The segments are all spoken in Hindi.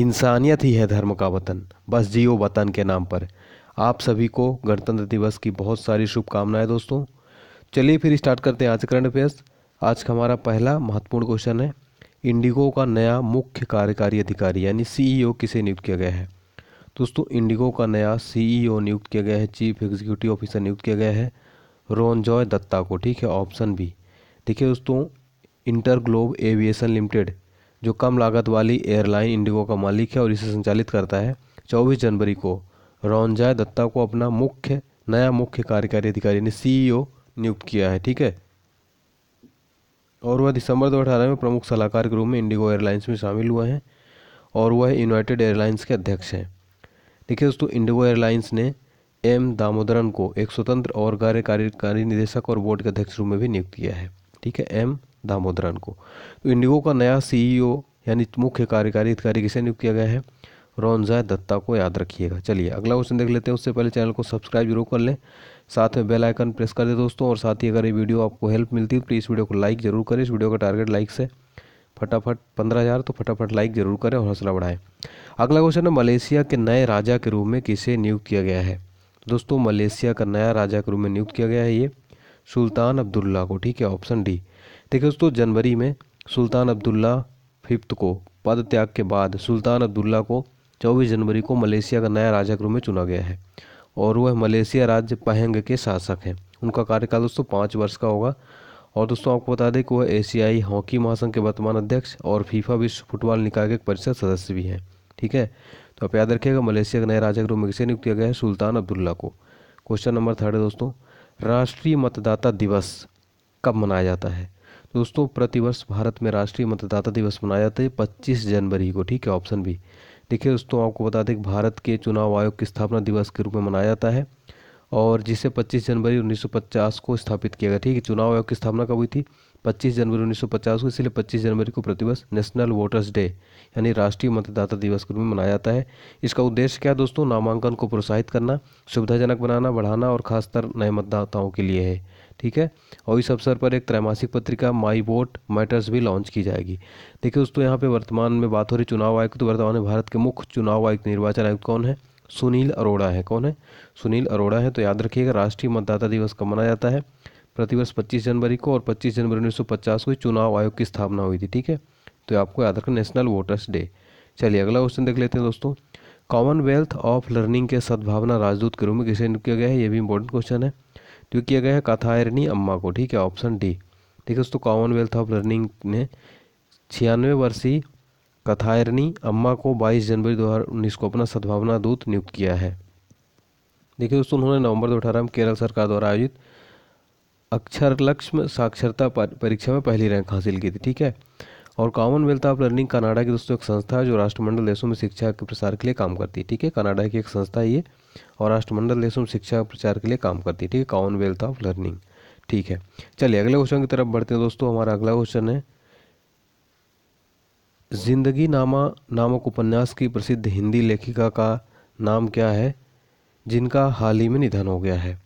इंसानियत ही है धर्म का वतन बस जियो वतन के नाम पर आप सभी को गणतंत्र दिवस की बहुत सारी शुभकामनाएं दोस्तों चलिए फिर स्टार्ट करते हैं आज करंट अफेयर्स आज का हमारा पहला महत्वपूर्ण क्वेश्चन है इंडिगो का नया मुख्य कार्यकारी अधिकारी यानी सीईओ e किसे नियुक्त किया गया है दोस्तों इंडिगो का नया सीईओ e नियुक्त किया गया है चीफ एग्जीक्यूटिव ऑफिसर नियुक्त किया गया है रोनजॉय दत्ता को ठीक है ऑप्शन बी देखिए दोस्तों इंटरग्लोब एविएशन लिमिटेड जो कम लागत वाली एयरलाइन इंडिगो का मालिक है और इसे संचालित करता है चौबीस जनवरी को रौनजय दत्ता को अपना मुख्य नया मुख्य कार्यकारी अधिकारी ने सीईओ e नियुक्त किया है ठीक है और वह दिसंबर 2018 में प्रमुख सलाहकार के रूप में इंडिगो एयरलाइंस में शामिल हुए हैं और वह यूनाइटेड एयरलाइंस के अध्यक्ष हैं देखिए दोस्तों इंडिगो एयरलाइंस ने एम दामोदरन को एक स्वतंत्र और कार्यकारी निदेशक और बोर्ड के अध्यक्ष रूप में भी नियुक्त किया है ठीक है एम दामोदरन को तो इंडिगो का नया सीईओ e यानी मुख्य कार्यकारी अधिकारी किसे नियुक्त किया गया है रोनजय दत्ता को याद रखिएगा चलिए अगला क्वेश्चन देख लेते हैं उससे पहले चैनल को सब्सक्राइब जरूर कर लें साथ में बेल आइकन प्रेस कर दे दोस्तों और साथ ही अगर ये वीडियो आपको हेल्प मिलती है तो प्लीज़ वीडियो को लाइक जरूर करें इस वीडियो का टारगेट लाइक से फटाफट पंद्रह हज़ार तो फटाफट लाइक जरूर करें और हौसला बढ़ाएं अगला क्वेश्चन है मलेशिया के नए राजा के रूप में किसे नियुक्त किया गया है दोस्तों मलेशिया का नया राजा के रूप में नियुक्त किया गया है ये सुल्तान अब्दुल्ला को ठीक है ऑप्शन डी देखिए दोस्तों जनवरी में सुल्तान अब्दुल्ला फिफ्थ को पद त्याग के बाद सुल्तान अब्दुल्ला को 24 जनवरी को मलेशिया का नया राजा के रूप में चुना गया है और वह मलेशिया राज्य पहंग के शासक हैं उनका कार्यकाल दोस्तों पाँच वर्ष का होगा और दोस्तों आपको बता दें कि वह एशियाई हॉकी महासंघ के वर्तमान अध्यक्ष और फीफा विश्व फुटबॉल निकाय के परिषद सदस्य भी हैं ठीक है तो आप याद रखिएगा मलेशिया के नए राजा के रूप में किसे नियुक्त किया गया है सुल्तान अब्दुल्ला को क्वेश्चन नंबर थर्ड है दोस्तों राष्ट्रीय मतदाता दिवस कब मनाया जाता है दोस्तों प्रतिवर्ष भारत में राष्ट्रीय मतदाता दिवस मनाया जाता है पच्चीस जनवरी को ठीक है ऑप्शन बी देखिए दोस्तों आपको बता दें कि भारत के चुनाव आयोग की स्थापना दिवस के रूप में मनाया जाता है और जिसे 25 जनवरी 1950 को स्थापित किया गया ठीक है चुनाव आयोग की स्थापना कब हुई थी 25 जनवरी 1950 को इसलिए 25 जनवरी को प्रतिवर्ष नेशनल वोटर्स डे यानी राष्ट्रीय मतदाता दिवस के रूप में मनाया जाता है इसका उद्देश्य क्या है दोस्तों नामांकन को प्रोत्साहित करना सुविधाजनक बनाना बढ़ाना और खासकर नए मतदाताओं के लिए है ठीक है और इस अवसर पर एक त्रैमासिक पत्रिका माई वोट मैटर्स भी लॉन्च की जाएगी देखिए दोस्तों यहाँ पे वर्तमान में बात हो रही चुनाव आयुक्त तो वर्तमान में भारत के मुख्य चुनाव आयुक्त निर्वाचन आयुक्त कौन है सुनील अरोड़ा है कौन है सुनील अरोड़ा है तो याद रखिएगा राष्ट्रीय मतदाता दिवस कब मनाया जाता है प्रतिवर्ष पच्चीस जनवरी को और पच्चीस जनवरी उन्नीस को चुनाव आयोग की स्थापना हुई थी ठीक है तो आपको याद रखना नेशनल वोटर्स डे चलिए अगला क्वेश्चन देख लेते हैं दोस्तों कॉमनवेल्थ ऑफ लर्निंग के सद्भावना राजदूत के रूप में किसे नियुक्त किया गया है ये भी इंपॉर्टेंट क्वेश्चन है जो तो किया गया है काथायरनी अम्मा को ठीक है ऑप्शन डी ठीक है दोस्तों कॉमनवेल्थ ऑफ लर्निंग ने छियानवे वर्षीय कथायरनी अम्मा को 22 जनवरी 2019 को अपना सद्भावना दूत नियुक्त किया है देखिए दोस्तों उन्होंने नवंबर दो अठारह में केरल सरकार द्वारा आयोजित अक्षर लक्ष्म साक्षरता परीक्षा में पहली रैंक हासिल की थी ठीक है और कॉमनवेल्थ ऑफ लर्निंग कनाडा की दोस्तों एक संस्था है जो राष्ट्रमंडल देशों में शिक्षा के प्रसार के लिए काम करती है ठीक है कनाडा की एक संस्था ये और राष्ट्रमंडल देशों में शिक्षा प्रचार के लिए काम करती है ठीक है कॉमनवेल्थ ऑफ लर्निंग ठीक है चलिए अगले क्वेश्चन की तरफ बढ़ते हैं दोस्तों हमारा अगला क्वेश्चन है जिंदगी नामा नामक उपन्यास की प्रसिद्ध हिंदी लेखिका का नाम क्या है जिनका हाल ही में निधन हो गया है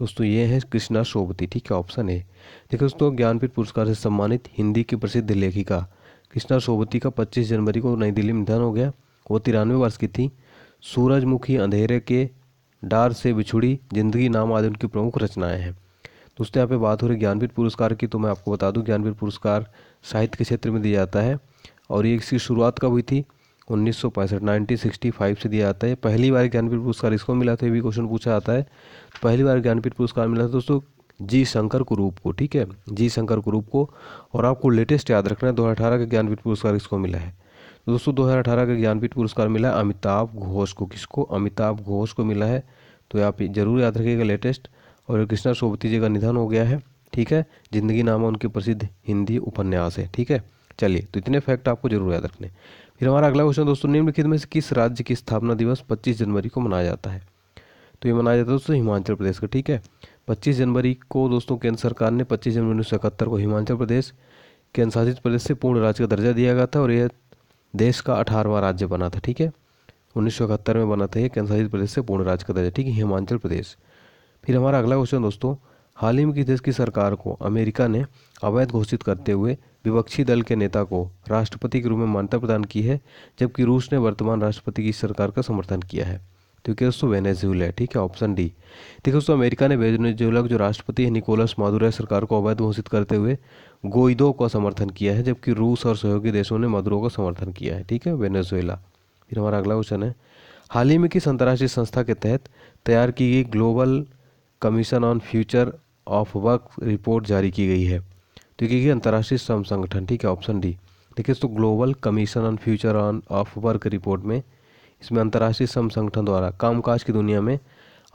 दोस्तों ये है कृष्णा शोभती ठीक है ऑप्शन है देखो दोस्तों ज्ञानपीठ पुरस्कार से सम्मानित हिंदी की प्रसिद्ध लेखिका कृष्णा शोभती का 25 जनवरी को नई दिल्ली में निधन हो गया वो तिरानवे वर्ष की थी सूरजमुखी अंधेरे के डार से बिछुड़ी जिंदगी नाम आदि उनकी प्रमुख रचनाएं हैं दोस्तों यहाँ पे बात हो रही ज्ञानपीठ पुरस्कार की तो मैं आपको बता दूँ ज्ञानपीठ पुरस्कार साहित्य के क्षेत्र में दिया जाता है और ये इसकी शुरुआत कब हुई थी उन्नीस सौ पैंसठ सिक्सटी फाइव से दिया जाता है पहली बार ज्ञानपीठ पुरस्कार इसको मिला था ये भी क्वेश्चन पूछा जाता है पहली बार ज्ञानपीठ पुरस्कार मिला था दोस्तों जी शंकर कुरूप को ठीक है जी शंकर कुरूप को और आपको लेटेस्ट याद रखना है दो का ज्ञानपीठ पुरस्कार इसको मिला है तो दोस्तों 2018 का ज्ञानपीठ पुरस्कार मिला है अमिताभ घोष को किसको अमिताभ घोष को मिला है तो आप जरूर याद रखिएगा लेटेस्ट और कृष्णा सोबती जी का निधन हो गया है ठीक है जिंदगी नामा उनके प्रसिद्ध हिंदी उपन्यास है ठीक है चलिए तो इतने फैक्ट आपको जरूर याद रखने फिर हमारा अगला क्वेश्चन दोस्तों निम्नलिखित में से किस राज्य की स्थापना दिवस पच्चीस जनवरी को मनाया जाता है तो ये मनाया जाता है दोस्तों हिमाचल प्रदेश का ठीक है पच्चीस जनवरी को दोस्तों केंद्र सरकार ने पच्चीस जनवरी उन्नीस को हिमाचल प्रदेश केंद्र शासित प्रदेश से पूर्ण राज्य का दर्जा दिया गया था और यह देश का अठारहवां राज्य बना था ठीक है उन्नीस में बना था यह केंद्र शासित प्रदेश से पूर्ण राज्य का दर्जा ठीक है हिमाचल प्रदेश फिर हमारा अगला क्वेश्चन दोस्तों हाल ही में किस देश की सरकार को अमेरिका ने अवैध घोषित करते हुए विपक्षी दल के नेता को राष्ट्रपति के रूप में मान्यता प्रदान की है जबकि रूस ने वर्तमान राष्ट्रपति की सरकार का समर्थन किया है तो दोस्तों वेनेजुएला है ठीक है ऑप्शन डी देखिए दोस्तों अमेरिका ने वेनेजुएला के जो राष्ट्रपति है निकोलस मादुरो सरकार को अवैध घोषित करते हुए गोइदो का समर्थन किया है जबकि रूस और सहयोगी देशों ने मादुरो का समर्थन किया है ठीक है वेनेजुएला फिर हमारा अगला क्वेश्चन है हाल ही में किस अंतर्राष्ट्रीय संस्था के तहत तैयार की गई global commission on future of work report जारी की गई है तो देखिए अंतर्राष्ट्रीय श्रम संगठन ठीक है ऑप्शन डी देखिए तो global commission on future on of work report में इसमें अंतर्राष्ट्रीय श्रम संगठन द्वारा कामकाज की दुनिया में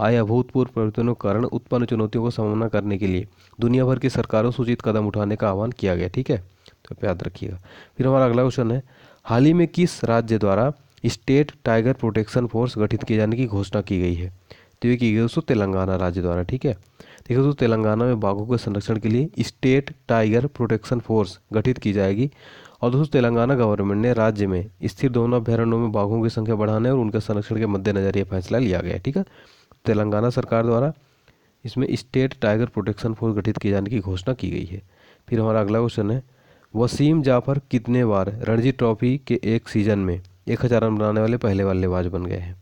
आए अभूतपूर्व परिवर्तनों के कारण उत्पन्न चुनौतियों का सामना करने के लिए दुनिया भर की सरकारों सूचित कदम उठाने का आह्वान किया गया ठीक है तो याद रखिएगा फिर हमारा अगला क्वेश्चन है हाल ही में किस राज्य द्वारा स्टेट टाइगर प्रोटेक्शन फोर्स गठित किए जाने की घोषणा की गई है तो ये की गई दोस्तों तेलंगाना राज्य द्वारा ठीक है देखिए दोस्तों तेलंगाना में बाघों के संरक्षण के लिए स्टेट टाइगर प्रोटेक्शन फोर्स गठित की जाएगी और दोस्तों तेलंगाना गवर्नमेंट ने राज्य में स्थिर दोनों अभ्यारण्यों में बाघों की संख्या बढ़ाने और उनके संरक्षण के मद्देनजर यह फैसला लिया गया ठीक है तेलंगाना सरकार द्वारा इसमें स्टेट टाइगर प्रोटेक्शन फोर्स गठित किए जाने की घोषणा की गई है फिर हमारा अगला क्वेश्चन है वसीम जाफर कितने बार रणजी ट्रॉफी के एक सीजन में एक हज़ार रन बनाने वाले पहले बल्लेबाज बन गए हैं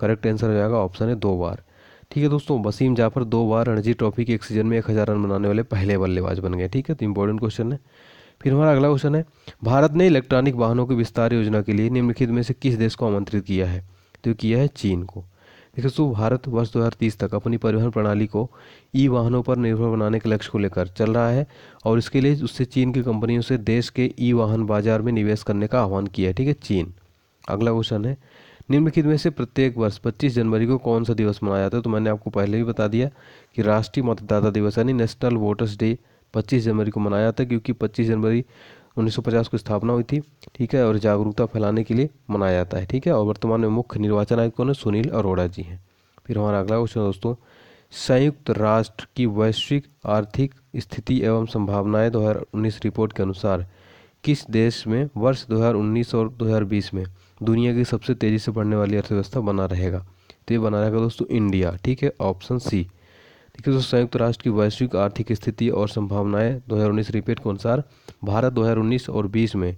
करेक्ट आंसर हो जाएगा ऑप्शन है दो बार ठीक है दोस्तों वसीम जाफर दो बार रणजी ट्रॉफी के एक सीजन में एक हज़ार रन बनाने वाले पहले बल्लेबाज बन गए ठीक है तो इंपॉर्टेंट क्वेश्चन है फिर हमारा अगला क्वेश्चन है भारत ने इलेक्ट्रॉनिक वाहनों के विस्तार योजना के लिए निम्नलिखित में से किस देश को आमंत्रित किया है तो किया है चीन को देखिए दोस्तों भारत वर्ष दो तक अपनी परिवहन प्रणाली को ई वाहनों पर निर्भर बनाने के लक्ष्य को लेकर चल रहा है और इसके लिए उससे चीन की कंपनियों से देश के ई वाहन बाजार में निवेश करने का आह्वान किया है ठीक है चीन अगला क्वेश्चन है निम्नलिखित में से प्रत्येक वर्ष पच्चीस जनवरी को कौन सा दिवस मनाया जाता है तो मैंने आपको पहले भी बता दिया कि राष्ट्रीय मतदाता दिवस यानी नेशनल वोटर्स डे पच्चीस जनवरी को मनाया जाता है क्योंकि पच्चीस जनवरी 1950 को स्थापना हुई थी ठीक है और जागरूकता फैलाने के लिए मनाया जाता है ठीक है और वर्तमान में मुख्य निर्वाचन आयुक्त कौन है सुनील अरोड़ा जी हैं फिर हमारा अगला क्वेश्चन दोस्तों संयुक्त राष्ट्र की वैश्विक आर्थिक स्थिति एवं संभावनाएं 2019 रिपोर्ट के अनुसार किस देश में वर्ष 2019 और 2020 में दुनिया की सबसे तेज़ी से बढ़ने वाली अर्थव्यवस्था बना रहेगा तो ये बना रहेगा दोस्तों इंडिया ठीक है ऑप्शन सी देखिए दोस्तों संयुक्त राष्ट्र की वैश्विक आर्थिक स्थिति और संभावनाएं 2019 रिपोर्ट के अनुसार भारत 2019 और 20 में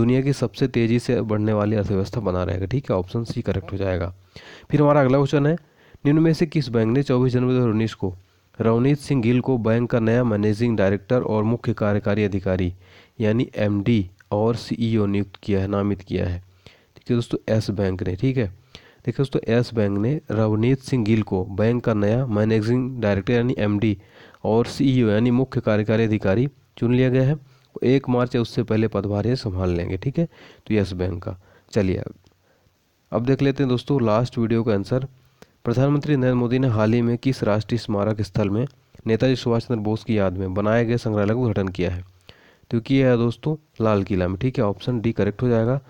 दुनिया की सबसे तेज़ी से बढ़ने वाली अर्थव्यवस्था बना रहेगा ठीक है ऑप्शन सी करेक्ट हो जाएगा फिर हमारा अगला क्वेश्चन है निम्न में से किस बैंक ने चौबीस जनवरी दो को रवनीत सिंह गिल को बैंक का नया मैनेजिंग डायरेक्टर और मुख्य कार्यकारी अधिकारी यानी एमडी और सीईओ नियुक्त किया है नामित किया है देखिए दोस्तों एस बैंक ने ठीक है देखिए दोस्तों एस बैंक ने रवनीत सिंह गिल को बैंक का नया मैनेजिंग डायरेक्टर यानी एमडी और सीईओ e यानी मुख्य कार्यकारी अधिकारी चुन लिया गया है एक मार्च या उससे पहले पदभार ये संभाल लेंगे ठीक है तो यस बैंक का चलिए अब देख लेते हैं दोस्तों लास्ट वीडियो का आंसर प्रधानमंत्री नरेंद्र मोदी ने हाल ही में किस राष्ट्रीय स्मारक स्थल में नेताजी सुभाष चंद्र बोस की याद में बनाए गए संग्रहालय का उद्घाटन किया है तो किया है दोस्तों लाल किला में ठीक है ऑप्शन डी करेक्ट हो जाएगा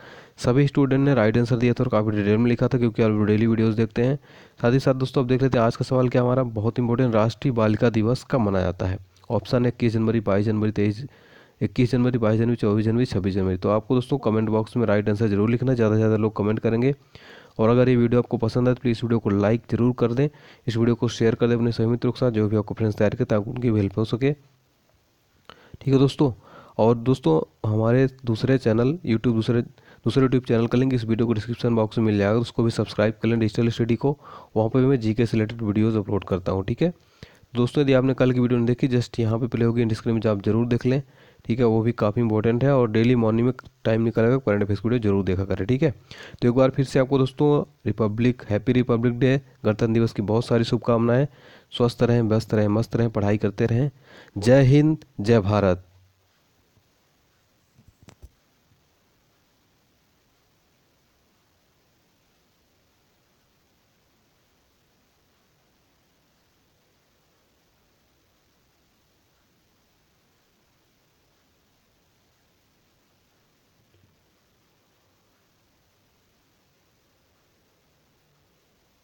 सभी स्टूडेंट ने राइट आंसर दिया था और काफ़ी डिटेल में लिखा था क्योंकि आप डेली वीडियोस देखते हैं साथ ही साथ दोस्तों अब देख लेते हैं आज का सवाल क्या हमारा बहुत इंपॉर्टेंट राष्ट्रीय बालिका दिवस कब मनाया जाता है ऑप्शन इक्कीस जनवरी बाईस जनवरी तेईस इक्कीस जनवरी बाईस जनवरी चौबीस जनवरी छब्बीस जनवरी तो आपको दोस्तों कमेंट बॉक्स में राइट आंसर जरूर लिखना ज़्यादा से ज़्यादा लोग कमेंट करेंगे और अगर ये वीडियो आपको पसंद आए तो प्लीज़ वीडियो को लाइक जरूर कर दें इस वीडियो को शेयर कर दें अपने सभी मित्रों के साथ जो भी आपको फ्रेंड्स तैयार करें ताकि उनकी हेल्प हो सके ठीक है दोस्तों और दोस्तों हमारे दूसरे चैनल यूट्यूब दूसरे दूसरे यूट्यूब चैनल का लिंक इस वीडियो को डिस्क्रिप्शन बॉक्स में मिल जाएगा तो उसको भी सब्सक्राइब कर लें डिजिटल स्टडी को वहाँ पर मैं जी से रिलेटेड वीडियोज़ अपलोड करता हूँ ठीक है दोस्तों यदि आपने कल की वीडियो नहीं देखी जस्ट यहाँ पे प्ले होगी डिस्क्रिप्शन में आप जरूर देख लें ठीक है वो भी काफ़ी इंपॉर्टेंट है और डेली मॉर्निंग में टाइम निकालेगा करंट अफेयर्स वीडियो जरूर देखा करें ठीक है तो एक बार फिर से आपको दोस्तों रिपब्लिक हैप्पी रिपब्लिक डे गणतंत्र दिवस की बहुत सारी शुभकामनाएं स्वस्थ रहें व्यस्त रहें मस्त रहें पढ़ाई करते रहें जय हिंद जय भारत